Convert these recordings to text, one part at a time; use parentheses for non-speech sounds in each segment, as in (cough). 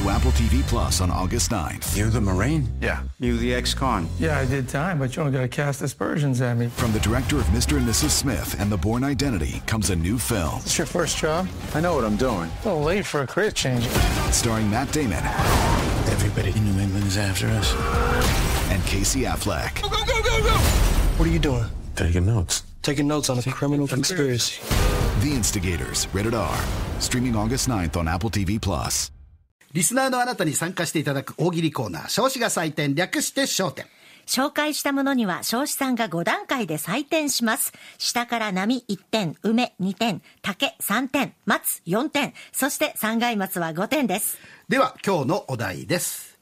to Apple TV Plus on August 9th. You're the Marine? Yeah. You the ex-con? Yeah, I did time, but you only got to cast aspersions at me. From the director of Mr. and Mrs. Smith and The Born Identity comes a new film. It's your first job? I know what I'm doing. A little late for a career change. Starring Matt Damon. Everybody in New England is after us. And Casey Affleck. Go, go, go, go, go! What are you doing? Taking notes. Taking notes on a criminal conspiracy. The Instigators, rated R, streaming August 9th on Apple TV Plus. リスナーのあなたに参加していただく大喜利コーナー、少子が採点、略して焦点。紹介したものには少子さんが5段階で採点します。下から波1点、梅2点、竹3点、松4点、そして三階松は5点です。では、今日のお題です。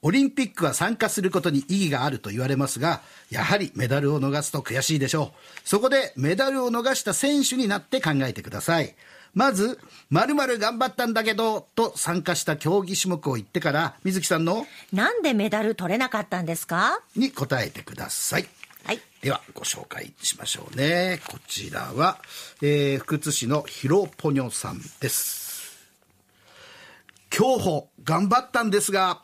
オリンピックは参加することに意義があると言われますが、やはりメダルを逃すと悔しいでしょう。そこでメダルを逃した選手になって考えてください。まず、まるまる頑張ったんだけど、と参加した競技種目を言ってから、水木さんの、なんでメダル取れなかったんですかに答えてください。はい。では、ご紹介しましょうね。こちらは、えー、福津市のひろぽにょさんです。競歩、頑張ったんですが、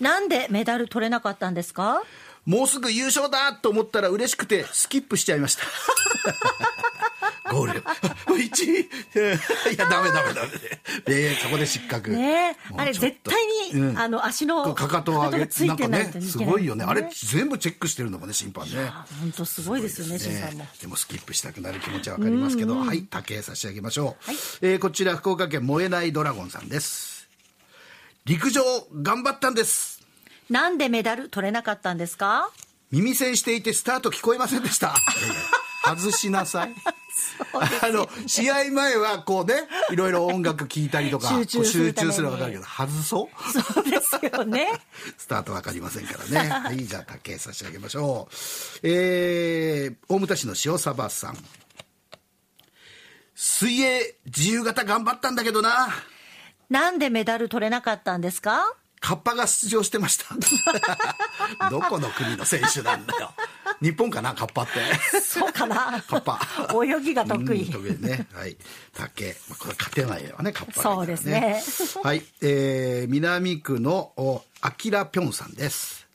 なんでメダル取れなかったんですかもうすぐ優勝だと思ったら嬉しくてスキップしちゃいました (laughs) ゴール。1 (laughs) いや、ダメダメダメで。えー、そこで失格。ねあれ、絶対に、うん、あの、足の、かかとを上げて、なんかね、すごいよね。あれ、全部チェックしてるのもね、審判ね。本当すごいですよね、審判も。でも、スキップしたくなる気持ちはわかりますけど、はい、竹差し上げましょう。はい、えー、こちら、福岡県燃えないドラゴンさんです。陸上、頑張ったんです。なんでメダル取れなかったんですか耳栓していてスタート聞こえませんでした。(laughs) 外しなさい。あの試合前はこうねいろいろ音楽聴いたりとか集中するのは分かるけど外そうそうですよね (laughs) スタート分かりませんからね (laughs) はいじゃあ竹差し上げましょうえー、大牟田市の塩サバさん水泳自由形頑張ったんだけどななんでメダル取れなかったんですかカッパが出場してました (laughs) どこの国の選手なんだよ日本かなカッパってそうかなカッパ泳ぎが得意、得意ねはい竹、まあ、これ勝てないよねカッパ、ね、そうですね (laughs) はいえー、南区のお、あきらぴょんさんです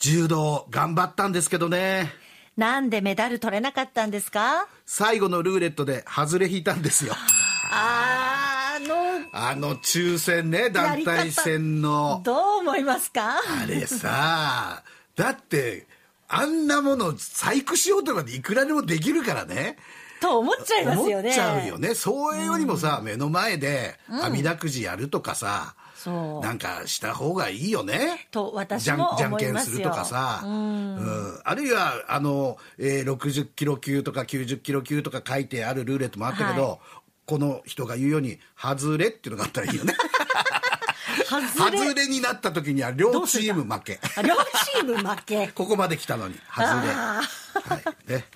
柔道頑張ったんですけどねなんでメダル取れなかったんですか最後のルーレットで外れ引いたんですよああのあの抽選ね団体戦のどう思いますかあれさだってあんなもの細工しようとかでいくらでもできるからねと思っちゃいますよね思っちゃうよねそういうよりもさ、うん、目の前で網だくじやるとかさ、うんそうなんかした方がいいよねと私もじゃんけんするとかさ、うん、うん、あるいはあの、えー、60キロ級とか90キロ級とか書いてあるルーレットもあったけど、この人が言うように「外れ」っていうのがあったらいいよね外れ外になった時には両チーム負け両チーム負け (laughs) ここまで来たのに外れ、はい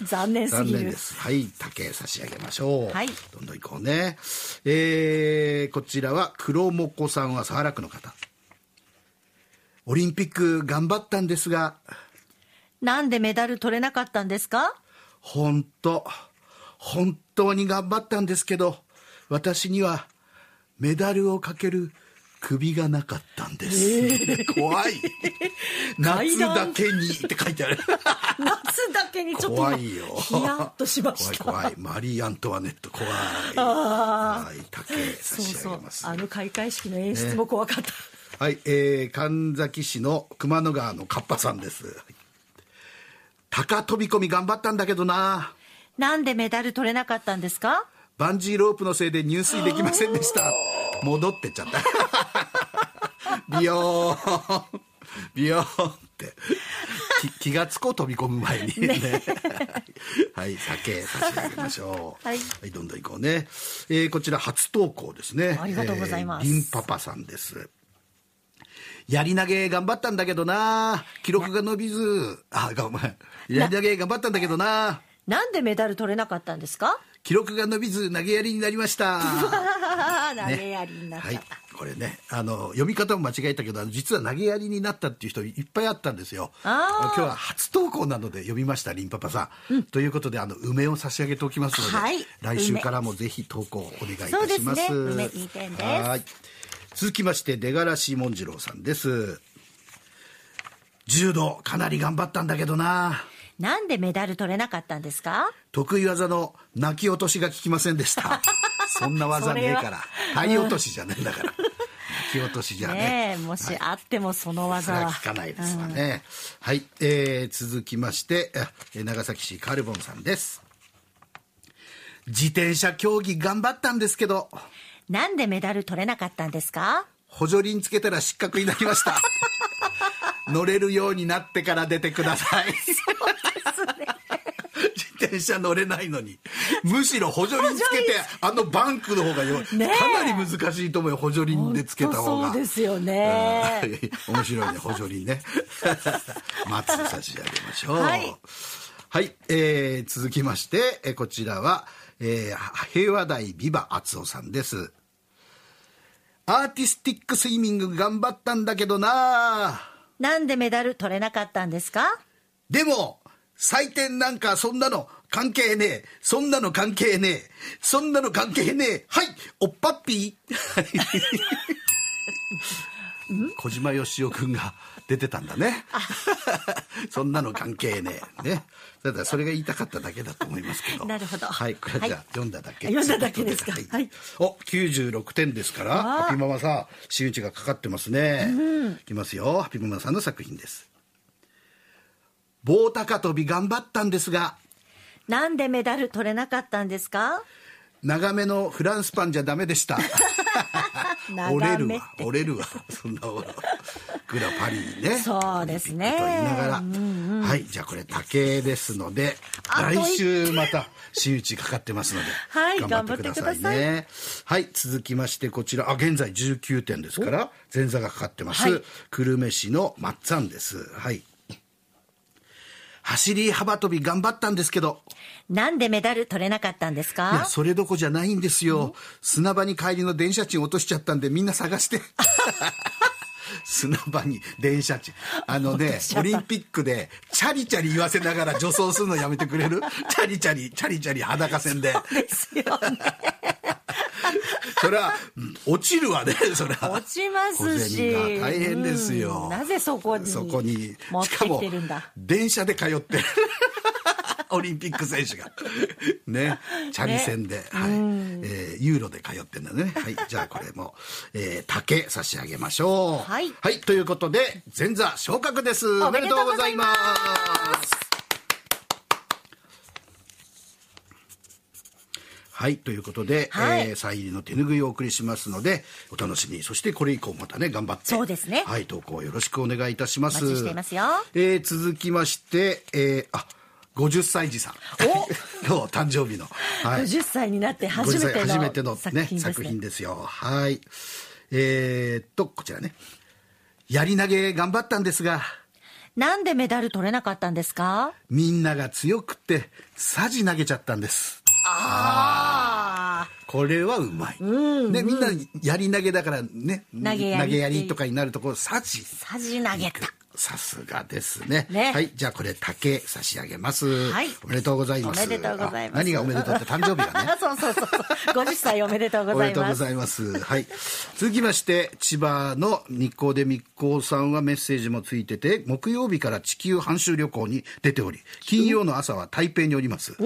残念すぎるですはい竹差し上げましょう、はい、どんどんいこうねえー、こちらは黒もこさんは早原区の方オリンピック頑張ったんですがなんでメダル取れなかったんですか本当本当に頑張ったんですけど、私にはメダルをかける首がなかったんです。えー、怖い。(laughs) 夏だけにって書いてある。夏だけにちょっと怖いよ。ヒヤッとしました。怖い怖い。マリー・アントワネット怖い。ああ。竹差し上げますそうそう。あの開会式の演出も怖かった。ね、はい、えー、神崎市の熊野川のカッパさんです。高飛び込み頑張ったんだけどな。なんでメダル取れなかったんですかバンジーロープのせいで入水できませんでした戻ってっちゃった (laughs) ビヨーンビヨーンって気がつこう飛び込む前にねね (laughs) はい酒差し上げましょうはい、はい、どんどんいこうね、えー、こちら初投稿ですねありがとうございます、えー、リンパパさんですやり投げ頑張ったんだけどな記録が伸びずあごめんやり投げ頑張ったんだけどななんでメダル取れなかったんですか記録が伸びず投げやりになりました (laughs) 投げやりになった、ねはい、これねあの読み方も間違えたけど実は投げやりになったっていう人いっぱいあったんですよ今日は初投稿なので読みましたリンパパさん、うん、ということであの梅を差し上げておきますので、はい、来週からもぜひ投稿お願いいたします、ね、梅2点です続きまして出がらしもんじろうさんです柔道かなり頑張ったんだけどななんでメダル取れなかったんですか得意技の泣き落としが効きませんでした (laughs) そんな技ねえから体落としじゃねえんだから (laughs) 泣き落としじゃねねもしあってもその技は、い、効かないですわね、うん、はい、えー、続きまして長崎市カルボンさんです自転車競技頑張ったんですけどなんでメダル取れなかったんですか補助輪つけたら失格になりました乗れるようになってから出てください自転車乗れないのにむしろ補助輪つけてあのバンクの方がよ、ね、かなり難しいと思うよ補助輪でつけた方がそうですよね、面白いね補助輪ね (laughs) 松差し上げましょう、はい、はい、えー、続きまして、えこちらは、えー、平和大ビバ厚夫さんですアーティスティックスイミング頑張ったんだけどなぁ。なんでメダル取れなかったんですかでも、採点なんかそんなの関係ねえ。そんなの関係ねえ。そんなの関係ねえ。はい、おっぱっぴー。(laughs) 小島よしお君が出てたんだね (laughs) そんなの関係ねえねただそれが言いたかっただけだと思いますけどなるほどはいこれじゃ読んだだけ読んだだけですかはい、はい、お96点ですからハピママさん真打ちがかかってますね、うん、いきますよハピママさんの作品です棒高跳び頑張ったんですがなんでメダル取れなかったんですか長めのフランスパンじゃダメでした (laughs) (laughs) 折れるわ折れるわそんなグラパリーねそうですねと言いながら、うんうん、はいじゃあこれ竹ですので来週また仕打ちかかってますので、(laughs) はい、頑張ってくださいねはい続きましてこちらあ現在19点ですから前座がかかってます、はい、久留米市のまっつぁんですはい走り幅跳び頑張ったんですけど。なんでメダル取れなかったんですかいや、それどこじゃないんですよ。砂場に帰りの電車賃落としちゃったんでみんな探して。(laughs) 砂場に電車賃あのねオリンピックでチャリチャリ言わせながら助走するのやめてくれるチャリチャリチャリチャリ裸線でそうですよ、ねそれは落ちるわねそれは落ちますし大変ですよ、なぜそこにそこにしかも電車で通ってる (laughs) オリンピック選手がねチャリ戦で、ね、はいえー、ユーロで通ってんだね、はい、じゃあこれも、えー、竹差し上げましょう、はい、はい、ということで前座昇格ですおめでとうございますはいということで、はい、えー、サイン入りの手ぬぐいをお送りしますのでお楽しみそしてこれ以降またね頑張ってそうですねはい投稿よろしくお願いいたしますお待ちしていますよ、えー、続きまして、えー、あ50歳児さんお (laughs) 誕生日の、はい、50歳になって初めての初めての、ね、作品ですよはいえー、っとこちらねやり投げ頑張ったんですがなんでメダル取れなかったんですかみんなが強くってさじ投げちゃったんですああこれはうまい、うんうん、ね、みんなやり投げだからね投げやりとかになるところさじさじ投げたさすがですね、ね、はいじゃあこれ竹差し上げます、はい、おめでとうございますおめでとうございます何がおめでとうって誕生日がね (laughs) そうそうそうそう50歳おめでとうございますおめでとうございますはい続きまして千葉の日光で密航さんはメッセージもついてて木曜日から地球半周旅行に出ており金曜の朝は台北におります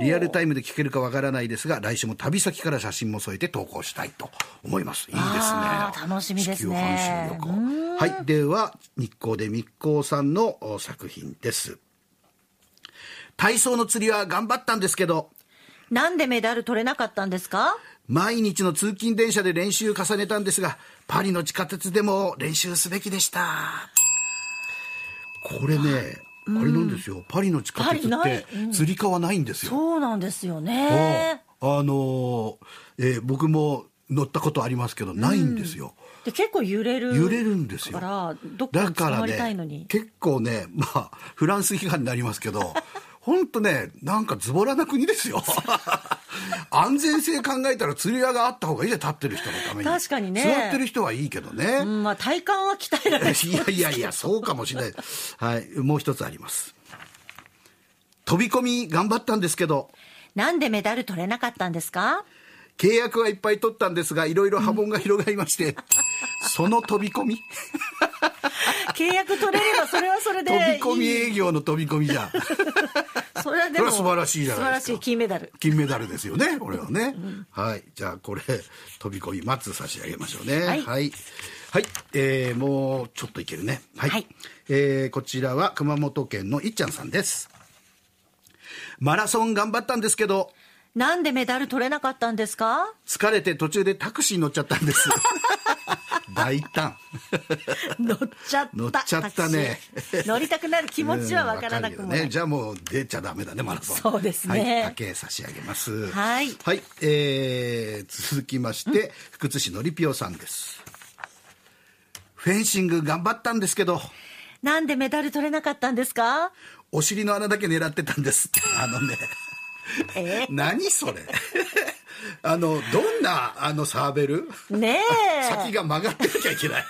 リアルタイムで聞けるかわからないですが、来週も旅先から写真も添えて投稿したいと思います。いいですね。楽しみですね。はい。では、日光で日光さんの作品です。体操の釣りは頑張ったんですけど。なんでメダル取れなかったんですか毎日の通勤電車で練習重ねたんですが、パリの地下鉄でも練習すべきでした。これね、あれなんですよ、パリの地下鉄ってつり革ないんですよ、そうなんですよねあのえー、僕も乗ったことありますけどないんですよ、で結構揺れる揺れるんですよだからどっかにね、結構ねまあフランス批判になりますけど (laughs) 本当ねなんかズボラな国ですよ安全性考えたら釣り輪があった方がいいじゃん立ってる人のために確かにね座ってる人はいいけどね、うん、まあ体幹は鍛えられるいやいやいやそうかもしれないはいもう一つあります飛び込み頑張ったんですけどなんでメダル取れなかったんですか契約はいっぱい取ったんですがいろいろ波紋が広がりまして、うん、その飛び込み契約取れればそれはそれで飛び込み営業の飛び込みじゃそれはでも素晴らしいじゃないですか素晴らしい金メダル金メダルですよねこれはね、うん、はいじゃあこれ飛び込みつ差し上げましょうねはいはい、はい、えー、もうちょっといけるねはい、はい、えー、こちらは熊本県のいっちゃんさんですマラソン頑張ったんですけどなんでメダル取れなかったんですか疲れて途中でタクシー乗っちゃったんです (laughs) 大胆 (laughs) 乗っちゃった乗っちゃったね乗りたくなる気持ちはわからなくも、(laughs) ね、じゃあもう出ちゃダメだねマラソンそうですね、はい、竹差し上げますはい、はい、えー、続きまして、うん、福津市のりぴよさんですフェンシング頑張ったんですけどなんでメダル取れなかったんですかお尻の穴だけ狙ってたんですあのね、えー、何それあのどんなあのサーベルねえ (laughs) 先が曲がってなきゃいけない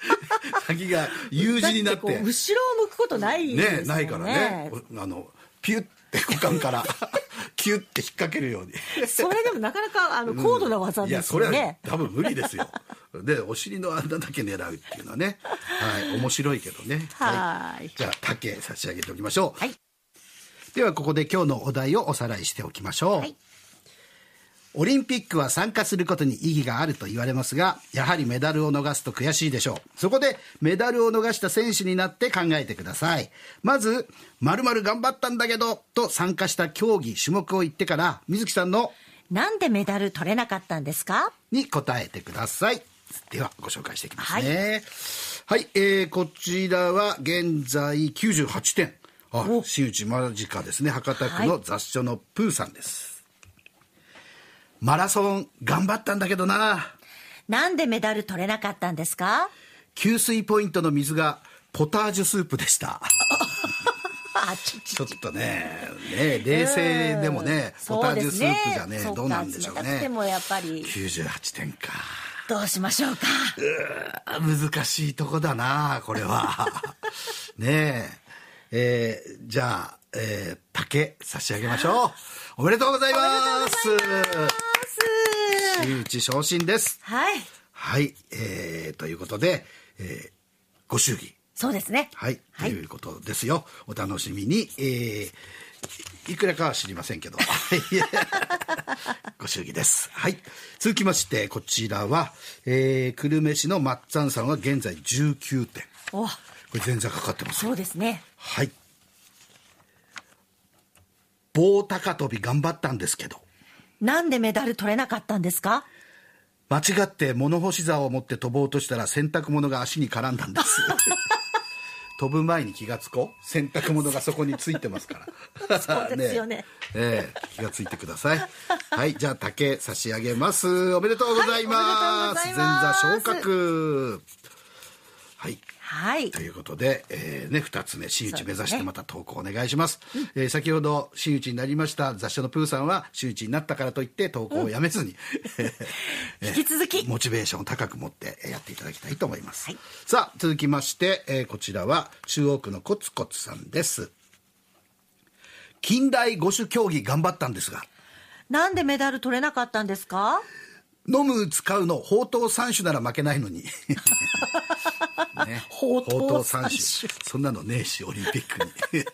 (laughs) 先が U 字になって後ろを向くことないねねないからねあのピュッて股間から (laughs) キュッて引っ掛けるようにそれでもなかなかあの高度な技ですね、うん、いやそれは多分無理ですよでお尻の穴だけ狙うっていうのはね、はい、面白いけどねはいじゃあ竹差し上げておきましょう、はい、ではここで今日のお題をおさらいしておきましょう、はいオリンピックは参加することに意義があると言われますが、やはりメダルを逃すと悔しいでしょう。そこで、メダルを逃した選手になって考えてください。まず、まる頑張ったんだけど、と参加した競技、種目を言ってから、水木さんの、なんでメダル取れなかったんですかに答えてください。では、ご紹介していきますね。はい、はい、えー、こちらは現在98点。あ、打ち間近ですね。博多区の雑誌のプーさんです。はいマラソン頑張ったんだけどな。なんでメダル取れなかったんですか給水ポイントの水がポタージュスープでした。ちょっとねね冷静でもね、ポタージュスープじゃね、ね、どうなんでしょうね。でもやっぱり98点か。どうしましょうか。う難しいとこだなこれは。ねええー、じゃあえー、竹差し上げましょう。(laughs) おめでとうございます。真打昇進です。はい。はい、えー、ということで、えー、ご祝儀。そうですね。はい、ということですよ。お楽しみに。えー、いくらかは知りませんけど。ご祝儀です。はい。続きまして、こちらは、えー、久留米市のまっつんさんは現在19点。これ前座かかってます。そうですね。はい。棒高跳び頑張ったんですけどなんでメダル取れなかったんですか間違って物干し竿を持って飛ぼうとしたら洗濯物が足に絡んだんです (laughs) 飛ぶ前に気がつこう洗濯物がそこについてますからそうですよね (laughs) ええー、気がついてくださいはいじゃあ竹差し上げますおめでとうございますはい、前座昇格はいはい。ということで、えー、ね、二つ目、真打ち目指してまた投稿お願いします。す、ね、えー、先ほど真打ちになりました雑誌のプーさんは、真打ちになったからといって投稿をやめずに、うんえ引き続き、モチベーションを高く持ってやっていただきたいと思います。はい、さあ、続きまして、えー、こちらは、中央区のコツコツさんです。近代五種競技頑張ったんですが。なんでメダル取れなかったんですか飲む、使うの、宝刀三種なら負けないのに。(laughs) ね、ほうとう三種そんなのねえしオリンピックに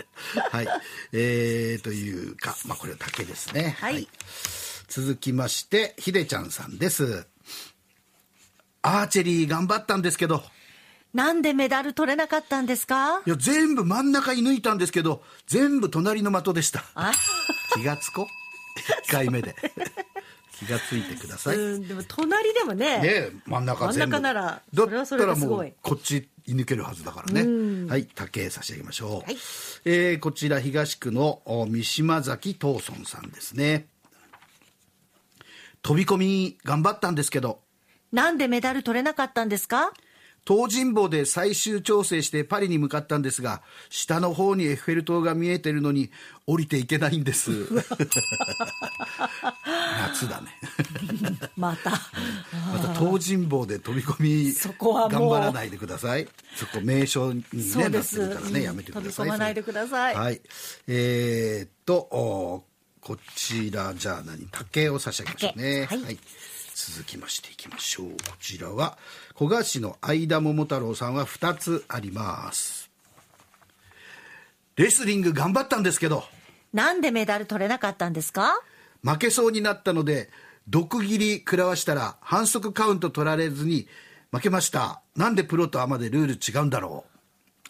(laughs) はいえー、というか、まあ、これだけですね、はい、はい、続きましてひでちゃんさんですアーチェリー頑張ったんですけどなんでメダル取れなかったんですかいや全部真ん中射抜いたんですけど全部隣の的でした気がつこ1回目で気がついてください。うん、でも隣でもね。ね、真ん中全部。真ん中なら、そったらもう、こっち居抜けるはずだからね。はい、竹差し上げましょう。はい、えー、こちら東区の三島崎東村さんですね。飛び込み頑張ったんですけど。なんでメダル取れなかったんですか東尋坊で最終調整してパリに向かったんですが、下の方にエッフェル塔が見えてるのに降りていけないんです。(laughs) 夏だね。また。また東尋坊で飛び込み、そこは頑張らないでください。ちょっと名所にね、なってるからね、やめてください。飛び込まないでください。はい。えー、っと、こちら、じゃあ何竹を差し上げましょうね。はい、はい続きましていきましょうこちらは古賀市の相田桃太郎さんは2つありますレスリング頑張ったんですけどなんでメダル取れなかったんですか負けそうになったので毒斬り食らわしたら反則カウント取られずに負けましたなんでプロとアマでルール違うんだろう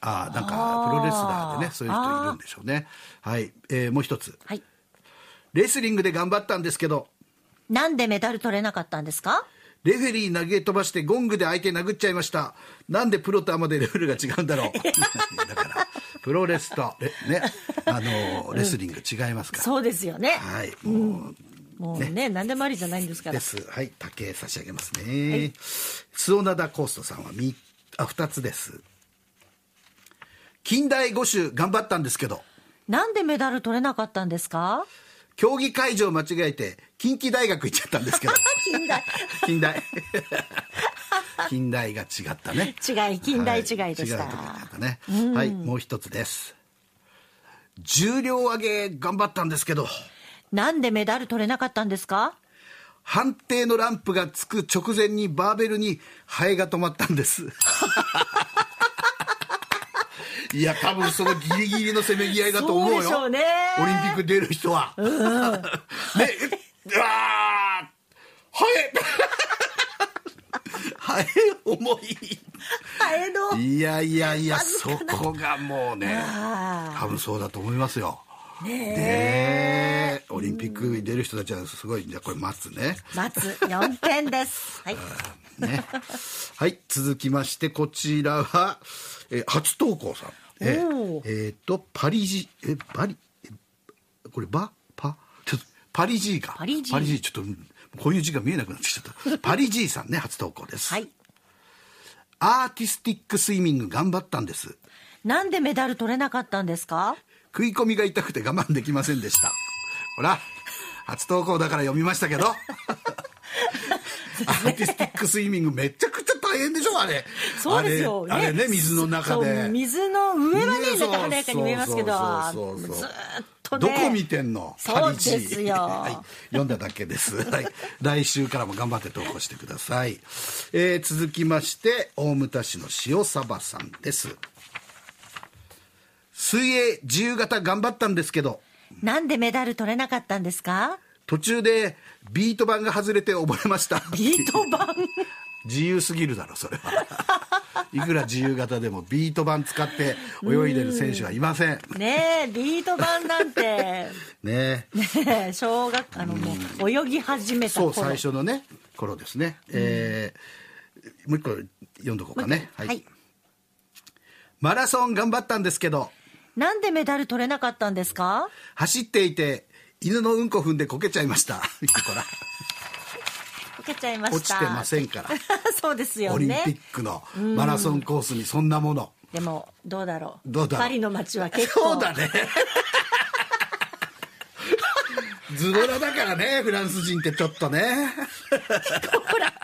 あなんかプロレスラーでねそういう人いるんでしょうねはい、えー、もう一つ、はい、レスリングで頑張ったんですけどなんでメダル取れなかったんですかレフェリー投げ飛ばしてゴングで相手殴っちゃいましたなんでプロとアマでルールが違うんだろう (laughs) だからプロレスとねあのレスリング違いますから、そうですよねはいもう、もうね何でもありじゃないんですからですはい竹差し上げますね、はい、津尾灘コーストさんはみあ2つです近代五種頑張ったんですけどなんでメダル取れなかったんですか競技会場間違えて近畿大学行っちゃったんですけど近代近代 (laughs) 近代が違ったね違い近代違いでした、はいねうん、はい、もう一つです重量上げ頑張ったんですけどなんでメダル取れなかったんですか判定のランプがつく直前にバーベルにハエが止まったんです (laughs) いや、多分そのギリギリのせめぎ合いだと思うよ。そうでしょうね。オリンピック出る人は。うん。うわーはえハエ重い。ハエの。いやいやいや、そこがもうね、多分そうだと思いますよ。ねオリンピックに出る人たちはすごい、じゃこれ待つね。待つ、4点です。はい。ね。(laughs) はい、続きましてこちらは、えー、初投稿さん。えー、えー、とパリジえパリえこれバパちょっとパリジーがパリジーちょっとこういう字が見えなくなってきちゃった (laughs) パリジーさんね初投稿です、はい、アーティスティックスイミング頑張ったんですなんでメダル取れなかったんですか食い込みが痛くて我慢できませんでしたほら初投稿だから読みましたけど (laughs) アーティスティックスイミングめちゃくちゃ大変でしょあれそうですよ、ね、あれね水の中で水の上はねなんか華やかに見えますけどそうずっと、ね、どこ見てんのそうですよ、はい、読んだだけです、(laughs) はい、来週からも頑張って投稿してください、えー、続きまして大牟田市の塩サバさんです水泳自由形頑張ったんですけどなんでメダル取れなかったんですか途中でビート板が外れて溺れましたビート板自由すぎるだろそれは (laughs) いくら自由形でもビート板使って泳いでる選手はいませんねえビート板なんて (laughs) ねえ小学あのもう泳ぎ始めた頃そう最初のね頃ですね、えー、もう一個読んどこうかね、はい、はい、マラソン頑張ったんですけどなんでメダル取れなかったんですか走っていて犬のうんこ踏んでこけちゃいました。コ (laughs) こけちゃいました。落ちてませんから。(laughs) そうですよね。オリンピックのマラソンコースにそんなもの。でもどうだろう。どうだパリの街は結構。そうだね。(laughs) ズボラだからね、フランス人ってちょっとね。ほら。ト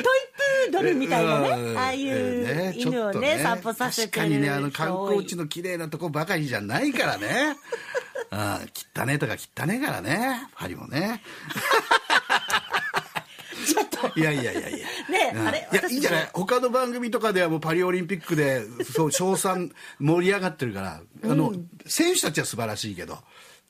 イプードルみたいなね、ああいう犬をね、ね散歩させてる。確かにね、あの観光地の綺麗なとこばかりじゃないからね。ああ、汚ねとか汚ねえからね、パリもね。(laughs) ちょっと。いやいやいやいや。ね、うん、あれいや、いいんじゃない他の番組とかではもうパリオリンピックで、そう、賞賛盛り上がってるから、あの、うん、選手たちは素晴らしいけど、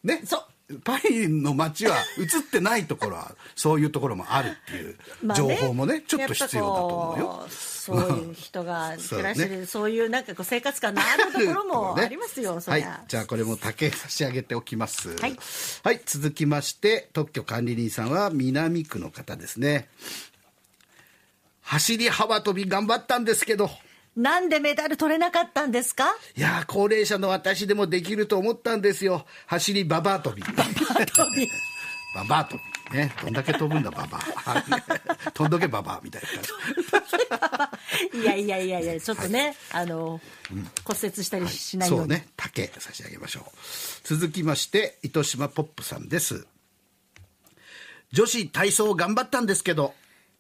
ね。そう。パリの街は映ってないところは (laughs) そういうところもあるっていう情報もね、まあね、ちょっと必要だと思うよそういう人が暮らしてる、そう、ね,、そういうなんかこう生活感のあるところも (laughs) ありますよ、ね、そはい、じゃあこれも竹差し上げておきます、はい、はい、続きまして特許管理人さんは南区の方ですね走り幅跳び頑張ったんですけどなんでメダル取れなかったんですかいや、高齢者の私でもできると思ったんですよ。走りババア跳び。ババア跳び。(laughs) ババア跳び。ね、どんだけ飛ぶんだ、ババア。(laughs) 飛んどけババアみたいな。感じ。(laughs) いやいやいやいや、ちょっとね、はい、あの、うん、骨折したりしないように、はい、そうね、竹差し上げましょう。続きまして、糸島ポップさんです。女子体操頑張ったんですけど。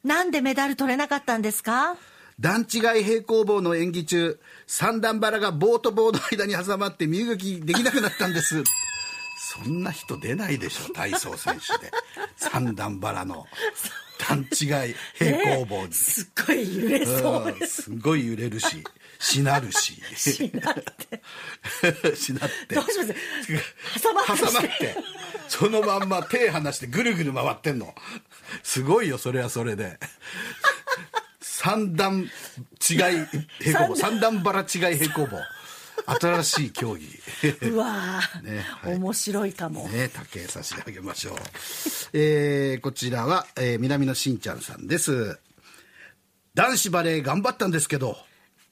なんでメダル取れなかったんですか段違い平行棒の演技中、三段腹が棒と棒の間に挟まって身動きできなくなったんです。そんな人出ないでしょ、体操選手で。三段腹の。段違い平行棒に、ね、(laughs) すっごい揺れそうです、うん、すごい揺れるししなるししなって (laughs) しなってどうします挟まって挟まってそのまんま手離してぐるぐる回ってんのすごいよそれはそれで三段違い平行棒三段バラ違い平行棒新しい競技 (laughs) うわ、ねはい、面白いかもね竹差し上げましょう、えー、こちらは、えー、南のしんちゃんさんです男子バレー頑張ったんですけど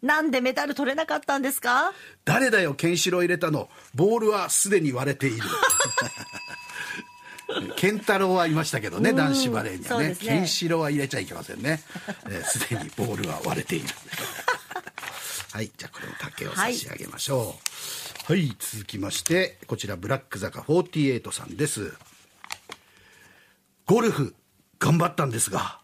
なんでメダル取れなかったんですか誰だよケンシロウ入れたのボールはすでに割れている健太郎はいましたけどね、男子バレーにはね。ケンシロウは入れちゃいけませんね。す、(laughs) えー、で、にボールは割れている。(laughs) はい、じゃあこれを竹を差し上げましょう。はい、はい、続きまして、こちらブラック坂48さんです。ゴルフ、頑張ったんですが。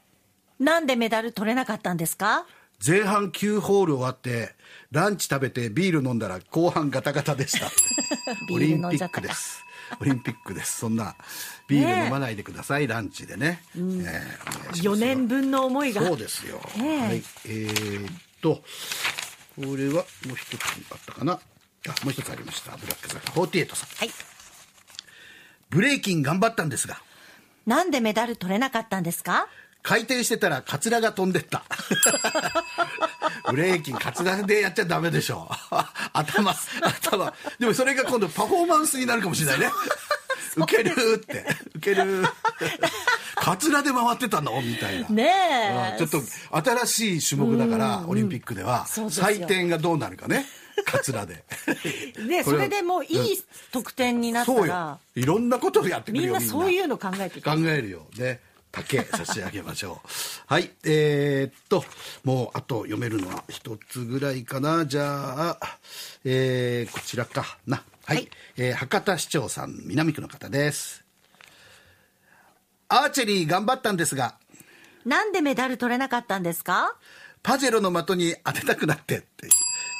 なんでメダル取れなかったんですか前半9ホール終わってランチ食べてビール飲んだら後半ガタガタでした (laughs) オリンピックですオリンピックです。そんな、ビール飲まないでください、ランチでね。えー、4年分の思いが。そうですよ。はい。えー、っと、これはもう一つあったかな。あ、もう一つありました。ブラックザッ48さん。はい。ブレイキン頑張ったんですが。なんでメダル取れなかったんですか回転してたらカツラが飛んでったブレーキンカツラでやっちゃダメでしょ頭頭でもそれが今度パフォーマンスになるかもしれないねウケるってウケるカツラで回ってたのみたいなねえ、うん、ちょっと新しい種目だからオリンピックでは採点がどうなるかねカツラででそれでもういい得点になったらそうよいろんなことをやってくるよみんなそういうの考えて考えるよね竹差し上げましょう (laughs) はいえー、っともうあと読めるのは一つぐらいかなじゃあ、えー、こちらかなはい、はい、えー、博多市長さん南区の方ですアーチェリー頑張ったんですがなんでメダル取れなかったんですかパジェロの的に当てたくなってってい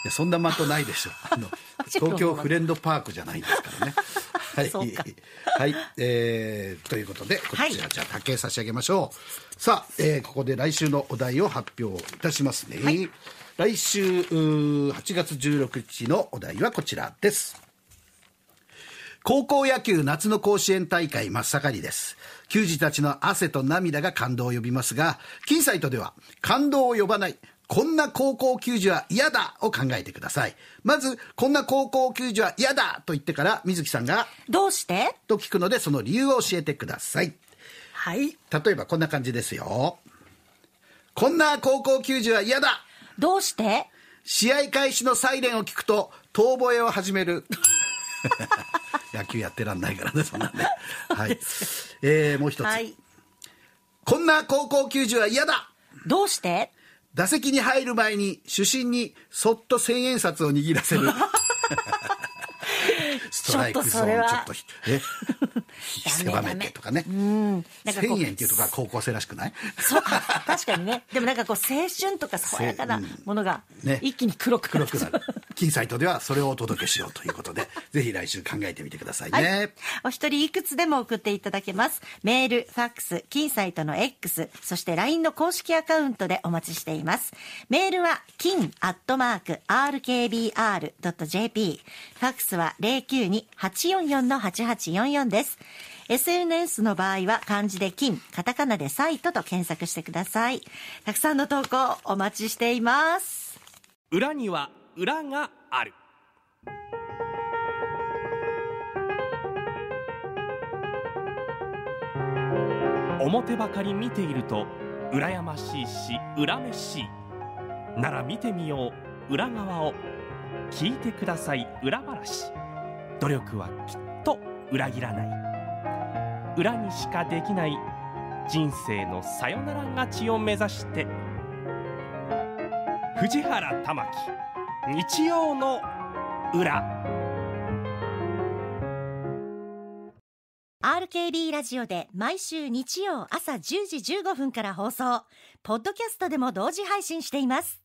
やそんな的ないでしょあの (laughs) 東京フレンドパークじゃないんですからねはい。はい。えー、ということで、こちら、じゃあ、竹差し上げましょう。さあ、えー、ここで来週のお題を発表いたしますね。はい、来週、8月16日のお題はこちらです。高校野球夏の甲子園大会真っ盛りです。球児たちの汗と涙が感動を呼びますが、金サイトでは感動を呼ばないこんな高校球児は嫌だを考えてください。まず、こんな高校球児は嫌だと言ってから、水木さんが、どうしてと聞くので、その理由を教えてください。はい。例えばこんな感じですよ。こんな高校球児は嫌だどうして試合開始のサイレンを聞くと、遠吠えを始める。(laughs) 野球やってらんないからね、そんなんね。はい。えー、もう一つ。はい、こんな高校球児は嫌だどうして打席に入る前に主審にそっと千円札を握らせる (laughs) ストライクゾーンちょっとえ (laughs) 狭めてとかね1000円っていうとか高校生らしくないそう確かにねでもなんかこう青春とか爽やかなものが一気に黒くなる,、ね、黒くなる金サイトではそれをお届けしようということで、(laughs) ぜひ来週考えてみてくださいね、はい。お一人いくつでも送っていただけます。メール、ファックス、金サイトの X、そして LINE の公式アカウントでお待ちしています。メールは、金アットマーク、rkbr.jp。ファックスは092-844-8844です。SNS の場合は漢字で金、カタカナでサイトと検索してください。たくさんの投稿お待ちしています。裏には裏がある表ばかり見ていると羨ましいし恨めしいなら見てみよう裏側を聞いてください裏話努力はきっと裏切らない裏にしかできない人生のさよなら勝ちを目指して藤原玉樹日曜の裏 RKB ラジオで毎週日曜朝10時15分から放送ポッドキャストでも同時配信しています